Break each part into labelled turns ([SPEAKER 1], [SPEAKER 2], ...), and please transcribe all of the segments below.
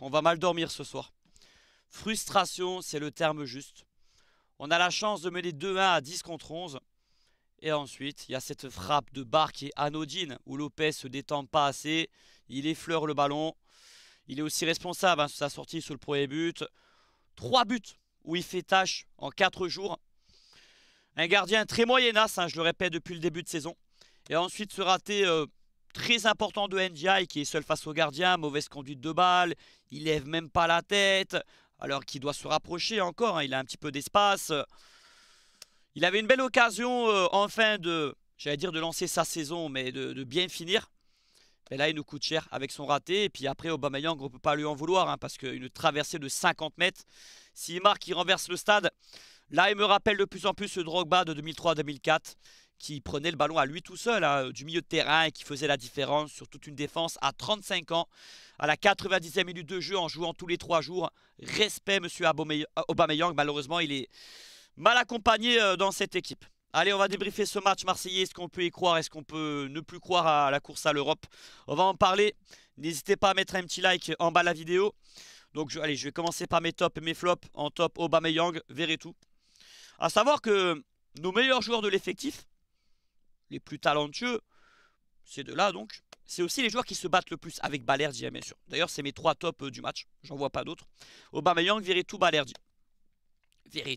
[SPEAKER 1] on va mal dormir ce soir. Frustration, c'est le terme juste. On a la chance de mener 2-1 à 10 contre 11. Et ensuite, il y a cette frappe de Bar qui est anodine, où Lopez se détend pas assez, il effleure le ballon. Il est aussi responsable hein, sa sortie sur le premier but. Trois buts où il fait tâche en quatre jours. Un gardien très moyenasse, hein, je le répète depuis le début de saison. Et ensuite se rater euh, très important de NGI qui est seul face au gardien, mauvaise conduite de balle, il lève même pas la tête, alors qu'il doit se rapprocher encore, hein, il a un petit peu d'espace. Il avait une belle occasion euh, enfin de, j'allais dire de lancer sa saison, mais de, bien finir. Mais là, il nous coûte cher avec son raté. Et puis après, Aubameyang, on ne peut pas lui en vouloir, hein, parce qu'une traversée de 50 mètres, s'il marque, il renverse le stade. Là, il me rappelle de plus en plus le Drogba de 2003-2004 qui prenait le ballon à lui tout seul, hein, du milieu de terrain, et qui faisait la différence sur toute une défense à 35 ans, à la 90e minute de jeu, en jouant tous les trois jours. Respect, monsieur Aubameyang. Malheureusement, il est mal accompagné euh, dans cette équipe. Allez, on va débriefer ce match marseillais. Est-ce qu'on peut y croire Est-ce qu'on peut ne plus croire à la course à l'Europe On va en parler. N'hésitez pas à mettre un petit like en bas de la vidéo. Donc, allez, je vais commencer par mes tops et mes flops. En top, Aubameyang, tout A savoir que nos meilleurs joueurs de l'effectif, les plus talentueux, c'est de là donc, c'est aussi les joueurs qui se battent le plus avec Balerdi, hein, bien sûr. D'ailleurs, c'est mes trois tops euh, du match. J'en vois pas d'autres. Aubameyang, tout Balerdi.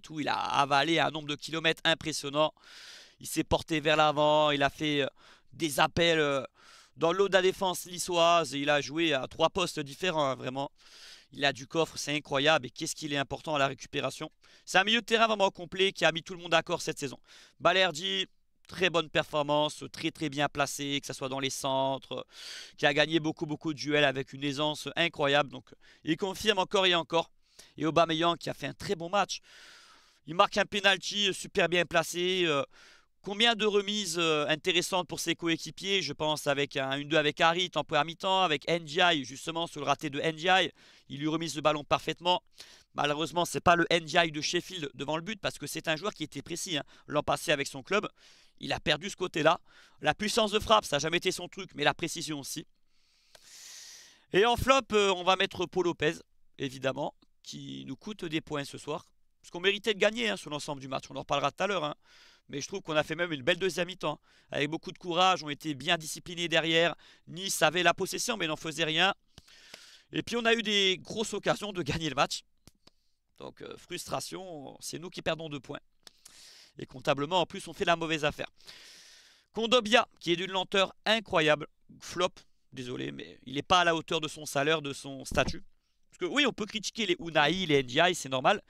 [SPEAKER 1] tout il a avalé un nombre de kilomètres impressionnant. Il s'est porté vers l'avant. Il a fait euh, des appels euh, dans l'eau de la défense lissoise. Et il a joué à trois postes différents, hein, vraiment. Il a du coffre, c'est incroyable. Et qu'est-ce qu'il est important à la récupération. C'est un milieu de terrain vraiment complet qui a mis tout le monde d'accord cette saison. Balerdi, très bonne performance, très très bien placé, que ce soit dans les centres, qui a gagné beaucoup beaucoup de duels avec une aisance incroyable. Donc il confirme encore et encore. Et Aubameyang qui a fait un très bon match. Il marque un penalty euh, super bien placé. Euh. combien de remises euh, intéressantes pour ses coéquipiers Je pense avec un 1-2 avec Harry, en première mi-temps, avec nji, justement sur le raté de nji, Il lui remise le ballon parfaitement. Malheureusement, ce n'est pas le nji de Sheffield devant le but parce que c'est un joueur qui était précis hein, l'an passé avec son club. Il a perdu ce côté-là. La puissance de frappe, ça n'a jamais été son truc, mais la précision aussi. Et en flop, euh, on va mettre Paul Lopez, évidemment, qui nous coûte des points ce soir. Parce qu'on méritait de gagner hein, sur l'ensemble du match. On en reparlera tout à l'heure. Hein. Mais je trouve qu'on a fait même une belle deuxième mi-temps. Avec beaucoup de courage, on était bien disciplinés derrière. Nice avait la possession, mais n'en faisait rien. Et puis on a eu des grosses occasions de gagner le match. Donc euh, frustration, c'est nous qui perdons deux points. Et comptablement, en plus, on fait la mauvaise affaire. Condobia, qui est d'une lenteur incroyable. Flop, désolé, mais il n'est pas à la hauteur de son salaire, de son statut. Parce que oui, on peut critiquer les Unai, les Ndiaye, c'est normal.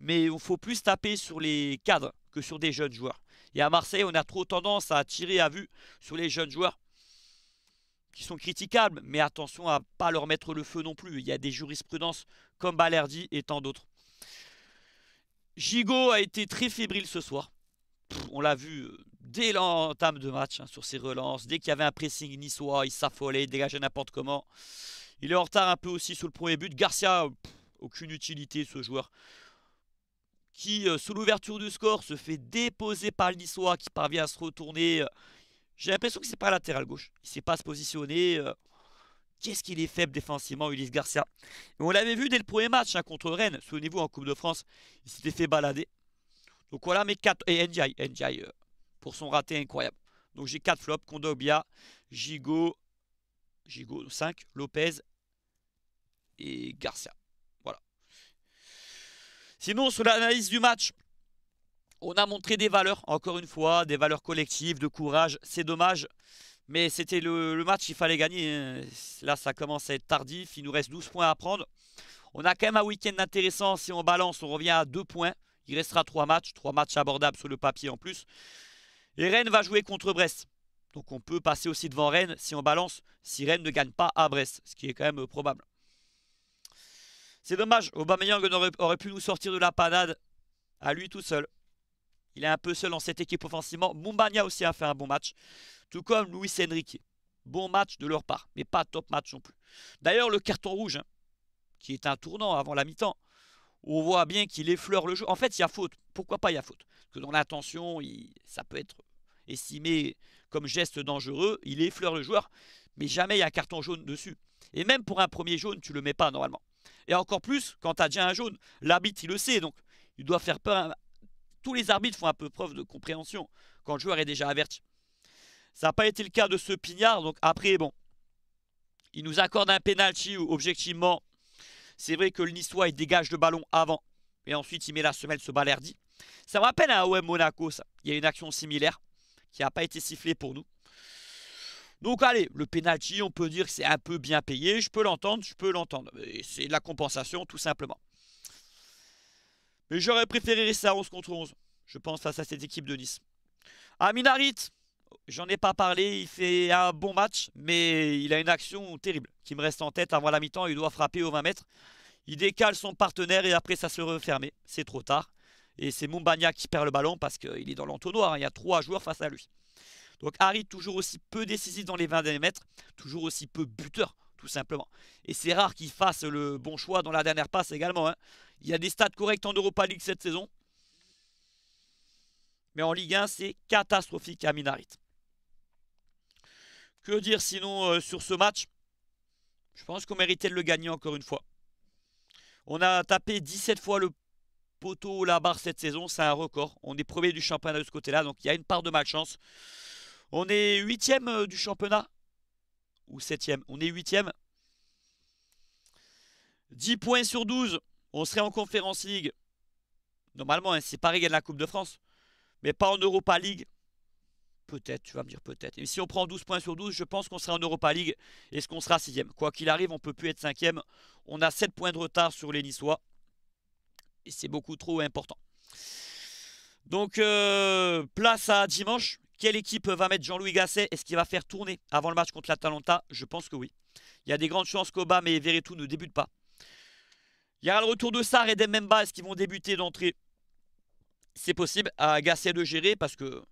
[SPEAKER 1] Mais il faut plus taper sur les cadres que sur des jeunes joueurs. Et à Marseille, on a trop tendance à tirer à vue sur les jeunes joueurs qui sont critiquables. Mais attention à ne pas leur mettre le feu non plus. Il y a des jurisprudences comme Balerdi et tant d'autres. Gigo a été très fébrile ce soir. on l'a vu euh, dès l'entame de match hein, sur ses relances. Dès qu'il y avait un pressing niçois, il s'affolait, il dégageait n'importe comment. Il est en retard un peu aussi sur le premier but. Garcia, euh, aucune utilité ce joueur. Qui, euh, sous l'ouverture du score, se fait déposer par le niçois qui parvient à se retourner. J'ai l'impression que c'est pas latéral gauche. Il ne sait pas se positionner. Qu'est-ce qu'il est faible défensivement, Ulysse Garcia On l'avait vu dès le premier match hein, contre Rennes. Souvenez-vous, en Coupe de France, il s'était fait balader. Donc voilà mes 4. Et Ndiaye, Ndiaye euh, pour son raté incroyable. Donc j'ai 4 flops. Condobia. Gigo, Gigo 5, Lopez et Garcia. Voilà. Sinon, sur l'analyse du match, on a montré des valeurs, encore une fois, des valeurs collectives, de courage. C'est dommage. Mais c'était le, match, il fallait gagner. Hein. Là, ça commence à être tardif. Il nous reste 12 points à prendre. On a quand même un week-end intéressant. Si on balance, on revient à 2 points. Il restera 3 matchs. 3 matchs abordables sur le papier en plus. Et Rennes va jouer contre Brest. Donc on peut passer aussi devant Rennes si on balance, si Rennes ne gagne pas à Brest, ce qui est quand même probable. C'est dommage, Aubameyang aurait pu nous sortir de la panade à lui tout seul. Il est un peu seul en cette équipe offensivement. Mumbania aussi a fait un bon match. Tout comme Luis Enrique. Bon match de leur part, mais pas top match non plus. D'ailleurs, le carton rouge, hein, qui est un tournant avant la mi-temps, on voit bien qu'il effleure le jeu. En fait, il y a faute. Pourquoi pas il y a faute Parce que dans l'intention, ça peut être estimé comme geste dangereux. Il effleure le joueur, mais jamais il y a un carton jaune dessus. Et même pour un premier jaune, tu le mets pas normalement. Et encore plus, quand tu as déjà un jaune, l'arbitre, il le sait. Donc, il doit faire peur tous les arbitres font un peu preuve de compréhension quand le joueur est déjà averti. Ça n'a pas été le cas de ce Pignard. Donc après, bon, il nous accorde un penalty où objectivement, c'est vrai que le Niçois il dégage le ballon avant. Et ensuite, il met la semelle, ce balerdi. Ça me rappelle à OM Monaco, ça. Il y a une action similaire qui n'a pas été sifflée pour nous. Donc allez, le penalty, on peut dire que c'est un peu bien payé. Je peux l'entendre, je peux l'entendre. C'est de la compensation, tout simplement. Mais j'aurais préféré rester à 11 contre 11, je pense, face à cette équipe de Nice. Ah, J'en ai pas parlé, il fait un bon match, mais il a une action terrible qui me reste en tête avant la mi-temps. Il doit frapper aux 20 mètres. Il décale son partenaire et après ça se referme. C'est trop tard. Et c'est Mumbagna qui perd le ballon parce qu'il est dans l'entonnoir. Il y a trois joueurs face à lui. Donc Harry toujours aussi peu décisif dans les 20 derniers mètres, toujours aussi peu buteur tout simplement. Et c'est rare qu'il fasse le bon choix dans la dernière passe également. Hein. Il y a des stats corrects en Europa League cette saison. Mais en Ligue 1, c'est catastrophique à Minarit. Que dire sinon euh, sur ce match Je pense qu'on méritait de le gagner encore une fois. On a tapé 17 fois le poteau ou la barre cette saison. C'est un record. On est premier du championnat de ce côté-là. Donc il y a une part de malchance. On est huitième euh, du championnat. Ou septième. On est huitième. 10 points sur 12. On serait en Conférence League. Normalement, c'est hein, pas Paris gagne la Coupe de France. Mais pas en Europa League. Peut-être, tu vas me dire peut-être. Et si on prend 12 points sur 12, je pense qu'on sera en Europa League. Est-ce qu'on sera 6 Quoi qu'il arrive, on ne peut plus être 5 On a 7 points de retard sur les Niçois. Et c'est beaucoup trop important. Donc, euh, place à dimanche. Quelle équipe va mettre Jean-Louis Gasset Est-ce qu'il va faire tourner avant le match contre l'Atalanta Je pense que oui. Il y a des grandes chances qu'Obama et Veretout ne débute pas. Il y aura le retour de Sar et des Est-ce qu'ils vont débuter d'entrée C'est possible. À Gasset de gérer parce que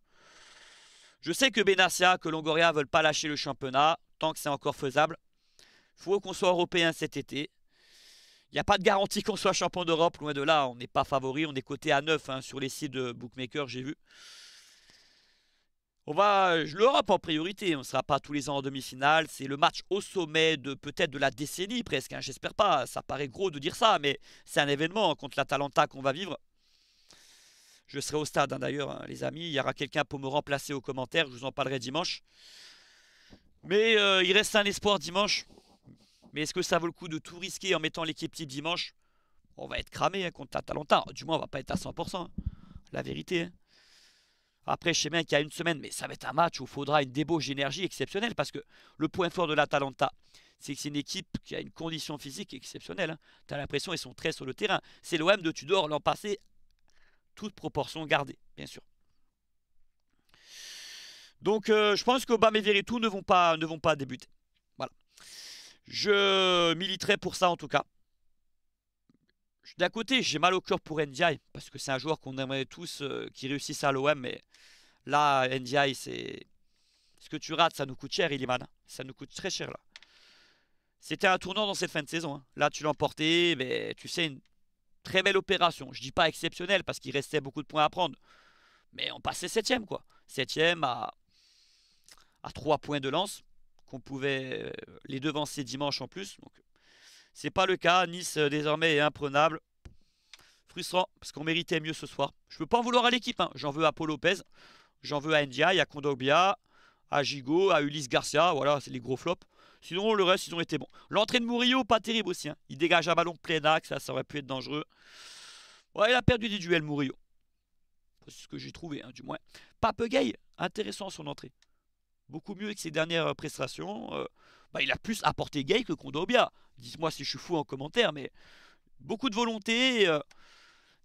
[SPEAKER 1] je sais que Benassia, que Longoria ne veulent pas lâcher le championnat tant que c'est encore faisable. Il faut qu'on soit européen cet été. Il n'y a pas de garantie qu'on soit champion d'Europe, loin de là. On n'est pas favori, on est coté à 9 hein, sur les sites de Bookmaker, j'ai vu on va, je euh, l'Europe en priorité. On ne sera pas tous les ans en demi-finale. C'est le match au sommet de peut-être de la décennie presque. Hein, j'espère pas. Ça paraît gros de dire ça, mais c'est un événement contre l'Atalanta qu'on va vivre. Je serai au stade hein, d'ailleurs, hein, les amis. Il y aura quelqu'un pour me remplacer aux commentaires. Je vous en parlerai dimanche. Mais euh, il reste un espoir dimanche. Mais est-ce que ça vaut le coup de tout risquer en mettant l'équipe type dimanche On va être cramé contre l'Atalanta. Du moins, on va pas être à 100%. La vérité. Après, je sais bien qu'il y a une semaine, mais ça va être un match où il faudra une débauche d'énergie exceptionnelle parce que le point fort de l'Atalanta, c'est que c'est une équipe qui a une condition physique exceptionnelle. Hein. Tu as l'impression qu'ils sont très sur le terrain. C'est l'OM de Tudor l'an passé, toute proportion gardée, bien sûr. Donc euh, je pense que et Veretout ne vont pas, ne vont pas débuter. Voilà. Je militerai pour ça en tout cas. D'un côté, j'ai mal au cœur pour Ndiaye, parce que c'est un joueur qu'on aimerait tous qu'il euh, qui réussisse à l'OM, mais là, Ndiaye, c'est. Ce que tu rates, ça nous coûte cher, Iliman. Ça nous coûte très cher, là. C'était un tournant dans cette fin de saison. Hein. Là, tu l'emportais, mais tu sais, une très belle opération. Je dis pas exceptionnelle, parce qu'il restait beaucoup de points à prendre. Mais on passait septième, quoi. Septième à, à 3 points de lance, qu'on pouvait euh, les devancer dimanche en plus. Donc, c'est pas le cas. Nice euh, désormais est imprenable. Frustrant parce qu'on méritait mieux ce soir. Je peux pas en vouloir à l'équipe. Hein. J'en veux à Paul Lopez. J'en veux à Ndiaye, à Kondogbia, à Gigo, à Ulysse Garcia. Voilà, c'est les gros flops. Sinon, le reste, ils ont été bons. L'entrée de Murillo, pas terrible aussi. Hein. Il dégage un ballon plein axe. ça aurait pu être dangereux. Ouais, il a perdu des duels, Murillo. C'est ce que j'ai trouvé, hein, du moins. Pape Gay, intéressant son entrée. Beaucoup mieux que ses dernières euh, prestations. Euh, bah, il a plus à apporté Gay que Kondobia. Dites-moi si je suis fou en commentaire, mais beaucoup de volonté. Euh,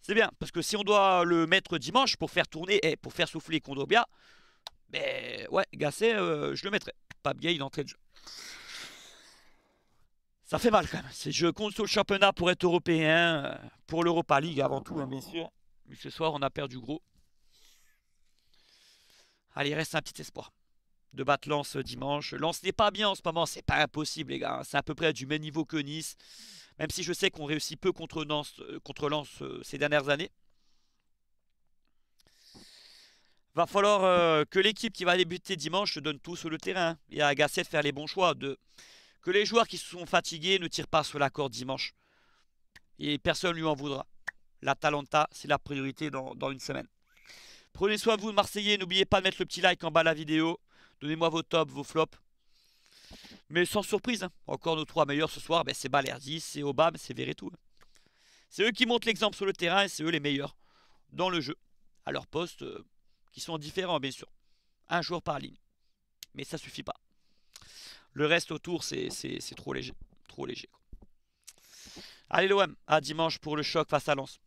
[SPEAKER 1] c'est bien, parce que si on doit le mettre dimanche pour faire tourner et pour faire souffler Kondobia, ben ouais, Gasset, euh, je le mettrai. Pas Gay, d'entrée de jeu. Ça fait mal quand même. C'est je compte sur le championnat pour être européen, euh, pour l'Europa League avant tout, bien hein, sûr. Mais ce soir, on a perdu gros. Allez, il reste un petit espoir de battre Lens euh, dimanche. Lens n'est pas bien en ce moment, c'est pas impossible les gars. Hein. C'est à peu près du même niveau que Nice. Même si je sais qu'on réussit peu contre euh, Lens, euh, ces dernières années. Va falloir que l'équipe qui va débuter dimanche se donne tout sur le terrain. Et à Gasset de faire les bons choix. De... Que les joueurs qui se sont fatigués ne tirent pas sur la corde dimanche. Et personne lui en voudra. La Talenta, c'est la priorité dans, dans une semaine. Prenez soin de vous, Marseillais. N'oubliez pas de mettre le petit like en bas de la vidéo. Donnez-moi vos tops, vos flops. Mais sans surprise, hein. encore nos trois meilleurs ce soir, ben c'est Balerdi, c'est Obama, c'est Veretout. Hein. C'est eux qui montent l'exemple sur le terrain et c'est eux les meilleurs dans le jeu, à leur poste, euh, qui sont différents bien sûr. Un joueur par ligne. Mais ça suffit pas. Le reste autour, c'est trop léger. Trop léger. Allez l'OM, à dimanche pour le choc face à Lens.